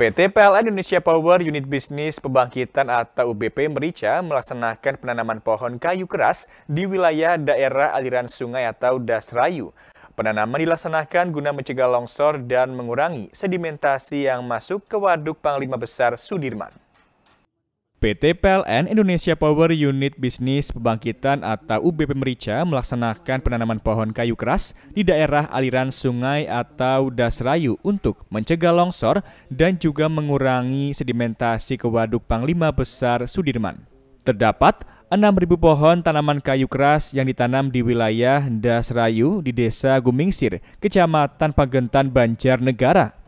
PT PLN Indonesia Power Unit Bisnis Pembangkitan atau UBP Merica melaksanakan penanaman pohon kayu keras di wilayah daerah aliran sungai atau Dasrayu. Penanaman dilaksanakan guna mencegah longsor dan mengurangi sedimentasi yang masuk ke waduk Panglima Besar Sudirman. PT PLN Indonesia Power Unit Bisnis Pembangkitan atau UBP Merica melaksanakan penanaman pohon kayu keras di daerah aliran sungai atau dasrayu untuk mencegah longsor dan juga mengurangi sedimentasi ke waduk Panglima Besar Sudirman. Terdapat 6.000 pohon tanaman kayu keras yang ditanam di wilayah Dasrayu di Desa Gumingsir, Kecamatan Pagentan Banjarnegara,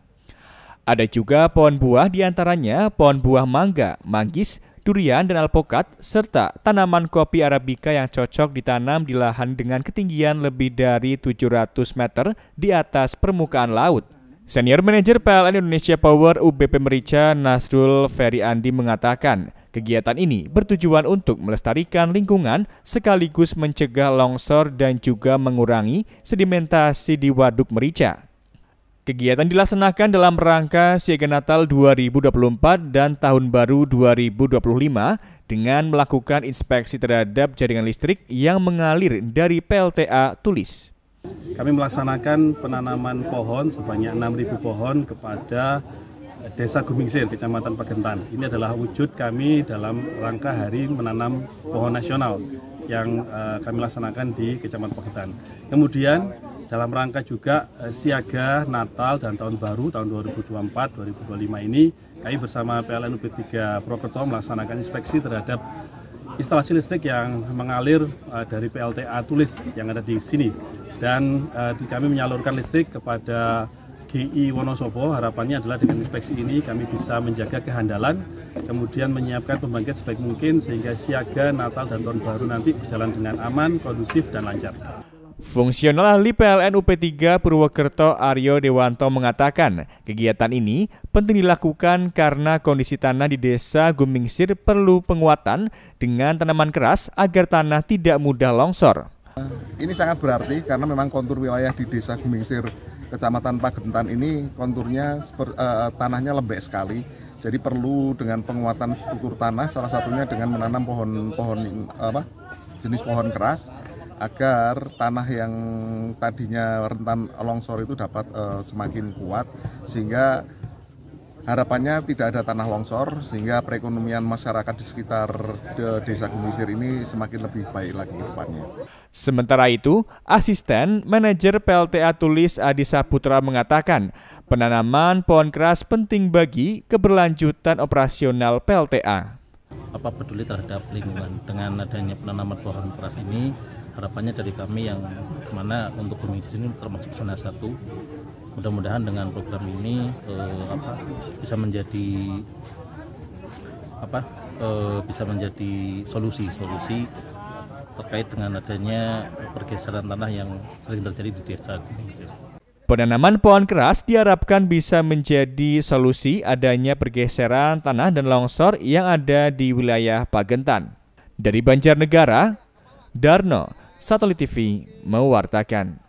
ada juga pohon buah diantaranya pohon buah mangga, manggis, durian, dan alpokat, serta tanaman kopi arabica yang cocok ditanam di lahan dengan ketinggian lebih dari 700 meter di atas permukaan laut. Senior Manager PLN Indonesia Power UBP Merica Nasrul Ferry Andi mengatakan, kegiatan ini bertujuan untuk melestarikan lingkungan sekaligus mencegah longsor dan juga mengurangi sedimentasi di waduk merica. Kegiatan dilaksanakan dalam rangka Siaga Natal 2024 dan Tahun Baru 2025 dengan melakukan inspeksi terhadap jaringan listrik yang mengalir dari PLTA Tulis. Kami melaksanakan penanaman pohon sebanyak 6.000 pohon kepada Desa Gumingsir, Kecamatan Pagentan. Ini adalah wujud kami dalam rangka hari menanam pohon nasional yang eh, kami laksanakan di Kecamatan Pagentan. Kemudian dalam rangka juga eh, siaga Natal dan tahun baru tahun 2024-2025 ini kami bersama PLN UP3 Prokerto melaksanakan inspeksi terhadap instalasi listrik yang mengalir eh, dari PLTA Tulis yang ada di sini dan eh, kami menyalurkan listrik kepada GI Wonosobo harapannya adalah dengan inspeksi ini kami bisa menjaga kehandalan kemudian menyiapkan pembangkit sebaik mungkin sehingga siaga Natal dan tahun baru nanti berjalan dengan aman, kondusif dan lancar ahli PLN UP3 Purwokerto Aryo Dewanto mengatakan, kegiatan ini penting dilakukan karena kondisi tanah di desa Gumingsir perlu penguatan dengan tanaman keras agar tanah tidak mudah longsor. Ini sangat berarti karena memang kontur wilayah di desa Gumingsir Kecamatan Pagentan ini konturnya seper, uh, tanahnya lembek sekali. Jadi perlu dengan penguatan struktur tanah salah satunya dengan menanam pohon-pohon apa jenis pohon keras agar tanah yang tadinya rentan longsor itu dapat uh, semakin kuat sehingga harapannya tidak ada tanah longsor sehingga perekonomian masyarakat di sekitar desa Gumisir ini semakin lebih baik lagi ke depannya. Sementara itu, asisten manajer PLTA Tulis Adisa Putra mengatakan penanaman pohon keras penting bagi keberlanjutan operasional PLTA. Apa peduli terhadap lingkungan dengan adanya penanaman pohon keras ini harapannya dari kami yang mana untuk Gunung Ijen ini termasuk zona satu mudah-mudahan dengan program ini eh, apa bisa menjadi apa eh, bisa menjadi solusi solusi terkait dengan adanya pergeseran tanah yang sering terjadi di desa Gunung Ijen. Penanaman pohon keras diharapkan bisa menjadi solusi adanya pergeseran tanah dan longsor yang ada di wilayah Pagentan. Dari Banjarnegara, Darno Satelit TV mewartakan.